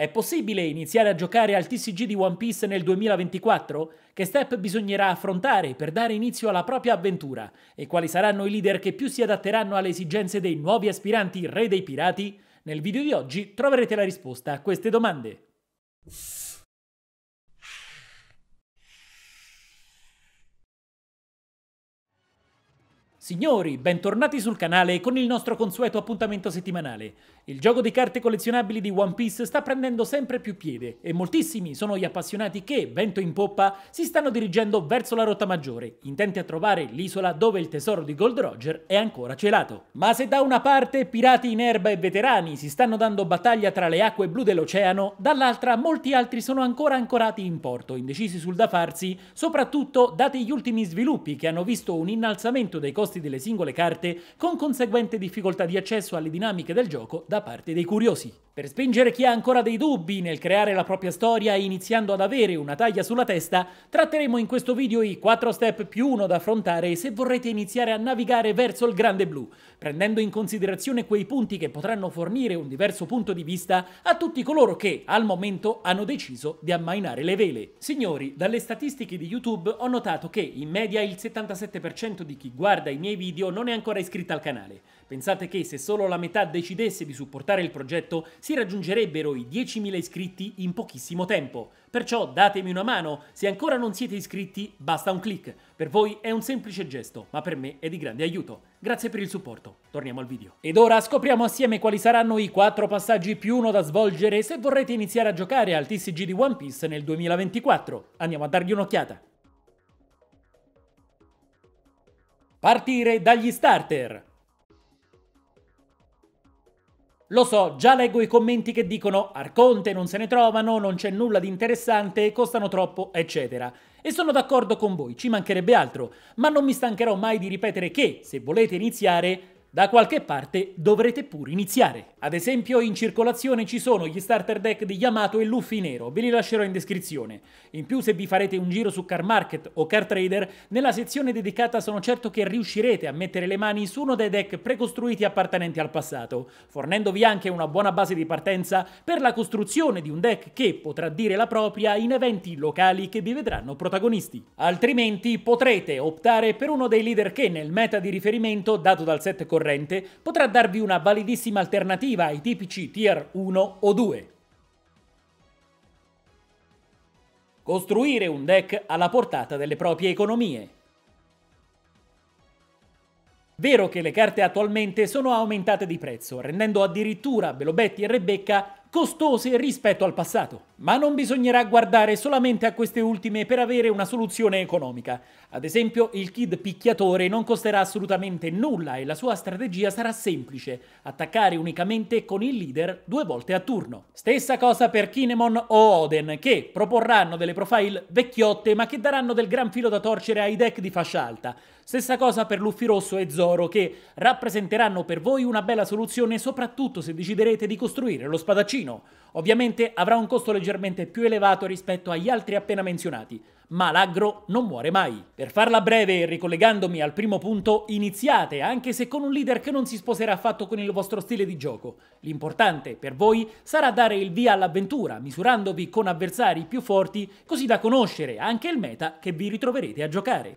È possibile iniziare a giocare al TCG di One Piece nel 2024? Che step bisognerà affrontare per dare inizio alla propria avventura? E quali saranno i leader che più si adatteranno alle esigenze dei nuovi aspiranti Re dei Pirati? Nel video di oggi troverete la risposta a queste domande. Signori, bentornati sul canale con il nostro consueto appuntamento settimanale. Il gioco di carte collezionabili di One Piece sta prendendo sempre più piede e moltissimi sono gli appassionati che, vento in poppa, si stanno dirigendo verso la rotta maggiore, intenti a trovare l'isola dove il tesoro di Gold Roger è ancora celato. Ma se da una parte pirati in erba e veterani si stanno dando battaglia tra le acque blu dell'oceano, dall'altra molti altri sono ancora ancorati in porto, indecisi sul da farsi, soprattutto dati gli ultimi sviluppi che hanno visto un innalzamento dei costi costi delle singole carte, con conseguente difficoltà di accesso alle dinamiche del gioco da parte dei curiosi. Per spingere chi ha ancora dei dubbi nel creare la propria storia iniziando ad avere una taglia sulla testa, tratteremo in questo video i 4 step più 1 da affrontare se vorrete iniziare a navigare verso il grande blu, prendendo in considerazione quei punti che potranno fornire un diverso punto di vista a tutti coloro che, al momento, hanno deciso di ammainare le vele. Signori, dalle statistiche di YouTube ho notato che, in media, il 77% di chi guarda i miei miei video non è ancora iscritta al canale. Pensate che se solo la metà decidesse di supportare il progetto si raggiungerebbero i 10.000 iscritti in pochissimo tempo. Perciò datemi una mano, se ancora non siete iscritti basta un clic. Per voi è un semplice gesto, ma per me è di grande aiuto. Grazie per il supporto, torniamo al video. Ed ora scopriamo assieme quali saranno i 4 passaggi più 1 da svolgere se vorrete iniziare a giocare al TCG di One Piece nel 2024. Andiamo a dargli un'occhiata. Partire dagli starter. Lo so, già leggo i commenti che dicono Arconte non se ne trovano, non c'è nulla di interessante, costano troppo, eccetera. E sono d'accordo con voi, ci mancherebbe altro, ma non mi stancherò mai di ripetere che, se volete iniziare, da qualche parte dovrete pure iniziare. Ad esempio in circolazione ci sono gli starter deck di Yamato e Luffy Nero, ve li lascerò in descrizione. In più se vi farete un giro su Car Market o Car Trader, nella sezione dedicata sono certo che riuscirete a mettere le mani su uno dei deck precostruiti appartenenti al passato, fornendovi anche una buona base di partenza per la costruzione di un deck che potrà dire la propria in eventi locali che vi vedranno protagonisti. Altrimenti potrete optare per uno dei leader che nel meta di riferimento dato dal set corretto corrente potrà darvi una validissima alternativa ai tipici tier 1 o 2. Costruire un deck alla portata delle proprie economie. Vero che le carte attualmente sono aumentate di prezzo, rendendo addirittura Belobetti e Rebecca costose rispetto al passato. Ma non bisognerà guardare solamente a queste ultime per avere una soluzione economica. Ad esempio, il kid picchiatore non costerà assolutamente nulla e la sua strategia sarà semplice, attaccare unicamente con il leader due volte a turno. Stessa cosa per Kinemon o Oden, che proporranno delle profile vecchiotte ma che daranno del gran filo da torcere ai deck di fascia alta, Stessa cosa per Luffy Rosso e Zoro che rappresenteranno per voi una bella soluzione soprattutto se deciderete di costruire lo spadaccino. Ovviamente avrà un costo leggermente più elevato rispetto agli altri appena menzionati, ma l'aggro non muore mai. Per farla breve e ricollegandomi al primo punto, iniziate anche se con un leader che non si sposerà affatto con il vostro stile di gioco. L'importante per voi sarà dare il via all'avventura, misurandovi con avversari più forti così da conoscere anche il meta che vi ritroverete a giocare.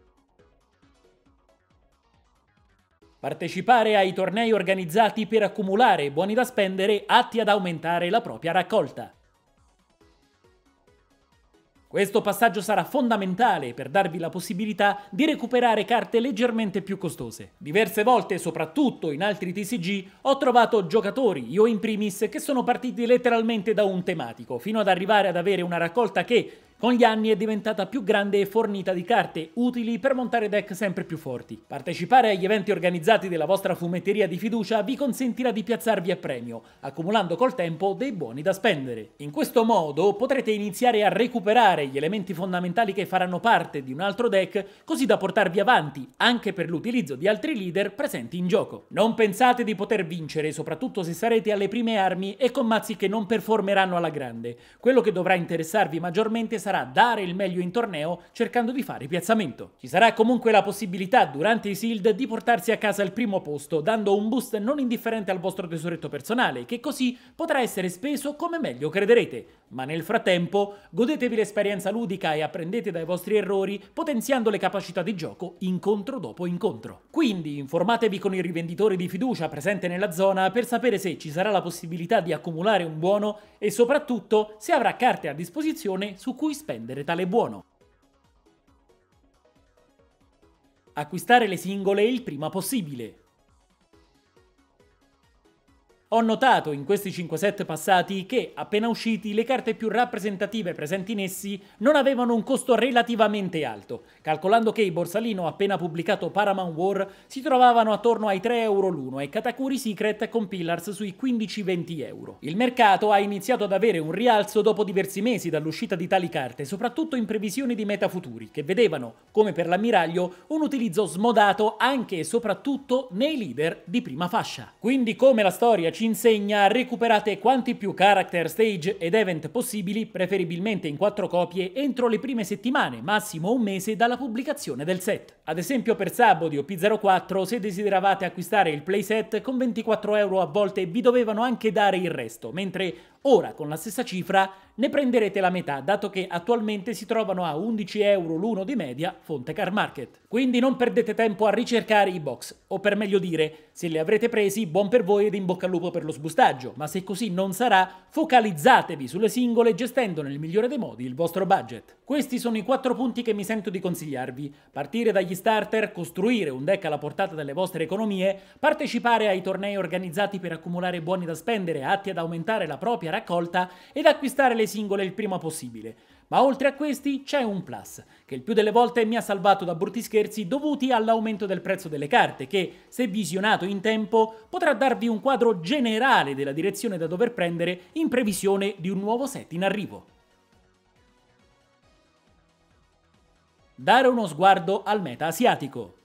Partecipare ai tornei organizzati per accumulare buoni da spendere atti ad aumentare la propria raccolta. Questo passaggio sarà fondamentale per darvi la possibilità di recuperare carte leggermente più costose. Diverse volte, soprattutto in altri TCG, ho trovato giocatori, io in primis, che sono partiti letteralmente da un tematico, fino ad arrivare ad avere una raccolta che, con gli anni è diventata più grande e fornita di carte, utili per montare deck sempre più forti. Partecipare agli eventi organizzati della vostra fumetteria di fiducia vi consentirà di piazzarvi a premio, accumulando col tempo dei buoni da spendere. In questo modo potrete iniziare a recuperare gli elementi fondamentali che faranno parte di un altro deck, così da portarvi avanti anche per l'utilizzo di altri leader presenti in gioco. Non pensate di poter vincere, soprattutto se sarete alle prime armi e con mazzi che non performeranno alla grande. Quello che dovrà interessarvi maggiormente sarà sarà dare il meglio in torneo cercando di fare piazzamento. Ci sarà comunque la possibilità durante i sealed di portarsi a casa il primo posto dando un boost non indifferente al vostro tesoretto personale che così potrà essere speso come meglio crederete. Ma nel frattempo godetevi l'esperienza ludica e apprendete dai vostri errori potenziando le capacità di gioco incontro dopo incontro. Quindi informatevi con il rivenditore di fiducia presente nella zona per sapere se ci sarà la possibilità di accumulare un buono e soprattutto se avrà carte a disposizione su cui cui spendere tale buono. Acquistare le singole il prima possibile. Ho notato in questi 5 set passati che, appena usciti, le carte più rappresentative presenti in essi non avevano un costo relativamente alto, calcolando che i borsalino appena pubblicato Paramount War si trovavano attorno ai 3 euro l'uno e Katakuri Secret con Pillars sui 15-20 euro. Il mercato ha iniziato ad avere un rialzo dopo diversi mesi dall'uscita di tali carte, soprattutto in previsioni di meta futuri, che vedevano, come per l'ammiraglio, un utilizzo smodato anche e soprattutto nei leader di prima fascia. Quindi come la storia ci ci insegna recuperate quanti più character, stage ed event possibili, preferibilmente in quattro copie, entro le prime settimane, massimo un mese dalla pubblicazione del set. Ad esempio per Sabody o P04, se desideravate acquistare il playset, con 24 euro a volte vi dovevano anche dare il resto, mentre Ora, con la stessa cifra, ne prenderete la metà, dato che attualmente si trovano a 11 euro l'uno di media fonte car market. Quindi non perdete tempo a ricercare i box, o per meglio dire, se li avrete presi, buon per voi ed in bocca al lupo per lo sbustaggio, ma se così non sarà, focalizzatevi sulle singole gestendo nel migliore dei modi il vostro budget. Questi sono i quattro punti che mi sento di consigliarvi. Partire dagli starter, costruire un deck alla portata delle vostre economie, partecipare ai tornei organizzati per accumulare buoni da spendere atti ad aumentare la propria raccolta ed acquistare le singole il prima possibile. Ma oltre a questi c'è un plus, che il più delle volte mi ha salvato da brutti scherzi dovuti all'aumento del prezzo delle carte, che, se visionato in tempo, potrà darvi un quadro generale della direzione da dover prendere in previsione di un nuovo set in arrivo. Dare uno sguardo al meta asiatico.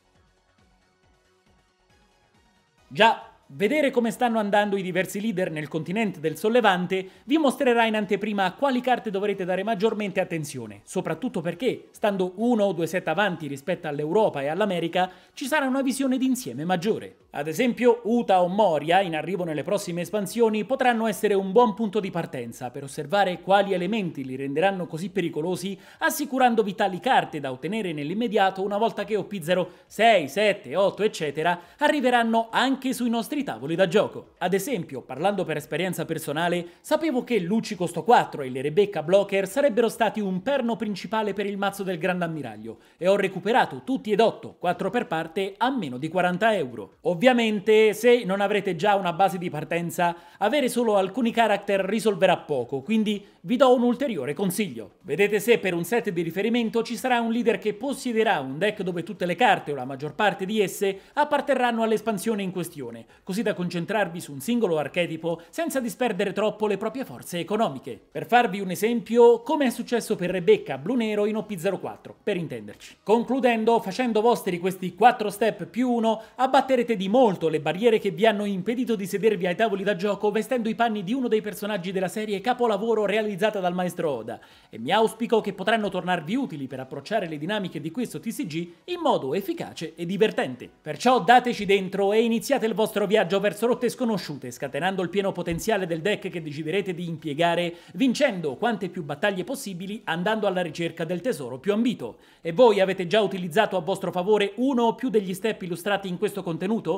Già, Vedere come stanno andando i diversi leader nel continente del sollevante vi mostrerà in anteprima a quali carte dovrete dare maggiormente attenzione, soprattutto perché, stando uno o due set avanti rispetto all'Europa e all'America, ci sarà una visione d'insieme maggiore. Ad esempio, Uta o Moria, in arrivo nelle prossime espansioni, potranno essere un buon punto di partenza per osservare quali elementi li renderanno così pericolosi, assicurandovi tali carte da ottenere nell'immediato una volta che OP0 6, 7, 8, eccetera, arriveranno anche sui nostri tavoli da gioco. Ad esempio, parlando per esperienza personale, sapevo che Luci Costo 4 e le Rebecca Blocker sarebbero stati un perno principale per il mazzo del Grande Ammiraglio, e ho recuperato tutti ed otto, 4 per parte, a meno di 40 euro. Ovviamente Ovviamente se non avrete già una base di partenza, avere solo alcuni character risolverà poco, quindi vi do un ulteriore consiglio. Vedete se per un set di riferimento ci sarà un leader che possiederà un deck dove tutte le carte o la maggior parte di esse apparterranno all'espansione in questione, così da concentrarvi su un singolo archetipo senza disperdere troppo le proprie forze economiche. Per farvi un esempio, come è successo per Rebecca Blu Nero in OP04, per intenderci. Concludendo, facendo vostri questi 4 step più 1, abbatterete di molto le barriere che vi hanno impedito di sedervi ai tavoli da gioco vestendo i panni di uno dei personaggi della serie capolavoro realizzata dal maestro Oda, e mi auspico che potranno tornarvi utili per approcciare le dinamiche di questo TCG in modo efficace e divertente. Perciò dateci dentro e iniziate il vostro viaggio verso rotte sconosciute, scatenando il pieno potenziale del deck che deciderete di impiegare, vincendo quante più battaglie possibili andando alla ricerca del tesoro più ambito. E voi avete già utilizzato a vostro favore uno o più degli step illustrati in questo contenuto?